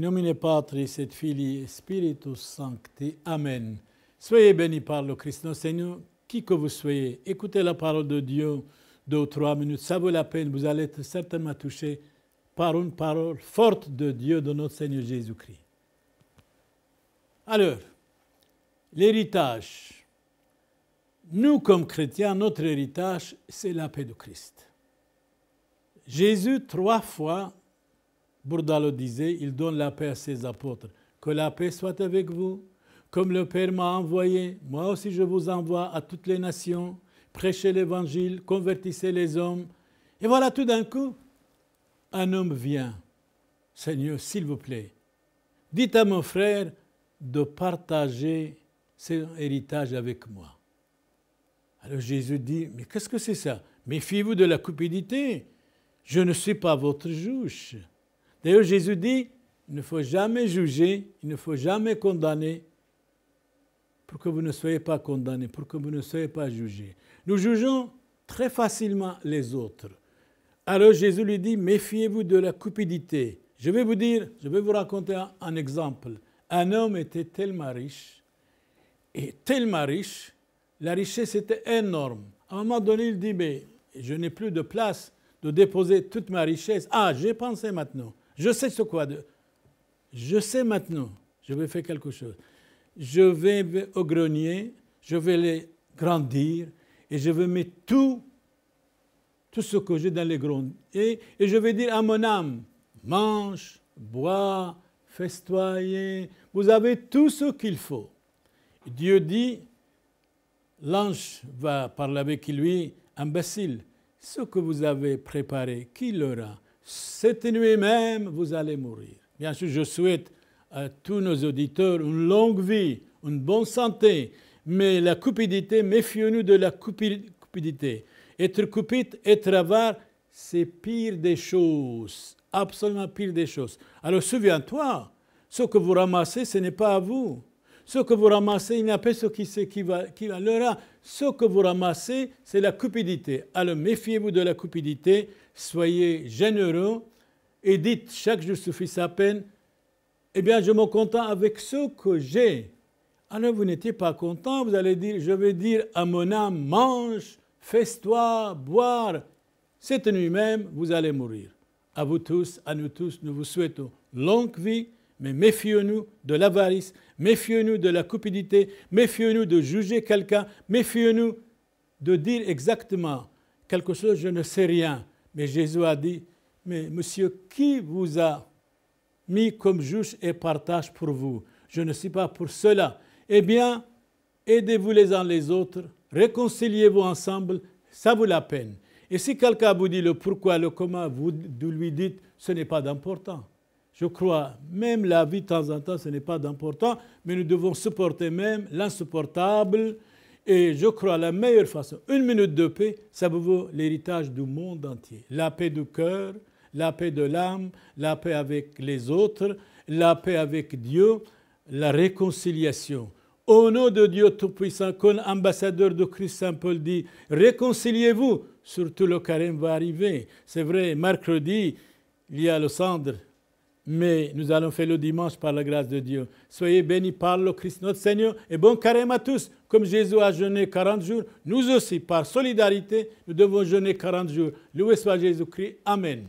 Nominez nomine Patris et Filii Spiritus Sancti. Amen. Soyez bénis par le Christ notre Seigneur, qui que vous soyez. Écoutez la parole de Dieu de trois minutes. Ça vaut la peine. Vous allez être certainement touché par une parole forte de Dieu, de notre Seigneur Jésus-Christ. Alors, l'héritage. Nous, comme chrétiens, notre héritage, c'est la paix de Christ. Jésus, trois fois, Bourdalot disait, il donne la paix à ses apôtres. Que la paix soit avec vous. Comme le Père m'a envoyé, moi aussi je vous envoie à toutes les nations. Prêchez l'évangile, convertissez les hommes. Et voilà, tout d'un coup, un homme vient. Seigneur, s'il vous plaît, dites à mon frère de partager son héritage avec moi. Alors Jésus dit, mais qu'est-ce que c'est ça Méfiez-vous de la cupidité. Je ne suis pas votre juge. D'ailleurs, Jésus dit, il ne faut jamais juger, il ne faut jamais condamner pour que vous ne soyez pas condamnés, pour que vous ne soyez pas jugés. Nous jugeons très facilement les autres. Alors Jésus lui dit, méfiez-vous de la cupidité. Je vais vous dire, je vais vous raconter un, un exemple. Un homme était tellement riche, et tellement riche, la richesse était énorme. À un moment donné, il dit, mais je n'ai plus de place de déposer toute ma richesse. Ah, j'ai pensé maintenant. Je sais ce quoi. De... Je sais maintenant, je vais faire quelque chose. Je vais au grenier, je vais les grandir et je vais mettre tout, tout ce que j'ai dans les greniers. Et, je vais dire à mon âme, mange, bois, festoyez, vous avez tout ce qu'il faut. Dieu dit, l'ange va parler avec lui, imbécile, ce que vous avez préparé, qui l'aura cette nuit même, vous allez mourir. Bien sûr, je souhaite à tous nos auditeurs une longue vie, une bonne santé, mais la cupidité, méfions-nous de la cupidité. Être cupide, être avare, c'est pire des choses, absolument pire des choses. Alors souviens-toi, ce que vous ramassez, ce n'est pas à vous. Ce que vous ramassez, il n'y a pas ce qui qui va, l'aura. Ce que vous ramassez, c'est la cupidité. Alors méfiez-vous de la cupidité, soyez généreux et dites chaque jour suffit sa peine. Eh bien, je me contente avec ce que j'ai. Alors vous n'étiez pas content, vous allez dire, je vais dire à mon âme, mange, fais-toi, boire. Cette nuit même, vous allez mourir. À vous tous, à nous tous, nous vous souhaitons longue vie mais méfions-nous de l'avarice, méfions-nous de la cupidité, méfions-nous de juger quelqu'un, méfions-nous de dire exactement quelque chose, je ne sais rien. Mais Jésus a dit, mais monsieur, qui vous a mis comme juge et partage pour vous Je ne suis pas pour cela. Eh bien, aidez-vous les uns les autres, réconciliez-vous ensemble, ça vaut la peine. Et si quelqu'un vous dit le pourquoi, le comment, vous lui dites, ce n'est pas d'important. Je crois, même la vie de temps en temps, ce n'est pas d'important, mais nous devons supporter même l'insupportable. Et je crois la meilleure façon, une minute de paix, ça vaut l'héritage du monde entier. La paix du cœur, la paix de l'âme, la paix avec les autres, la paix avec Dieu, la réconciliation. Au nom de Dieu Tout-Puissant, comme ambassadeur de Christ, Saint Paul dit, réconciliez-vous, surtout le carême va arriver. C'est vrai, mercredi, il y a le cendre mais nous allons faire le dimanche par la grâce de Dieu. Soyez bénis par le Christ notre Seigneur et bon carême à tous. Comme Jésus a jeûné 40 jours, nous aussi, par solidarité, nous devons jeûner 40 jours. louez soit Jésus-Christ. Amen.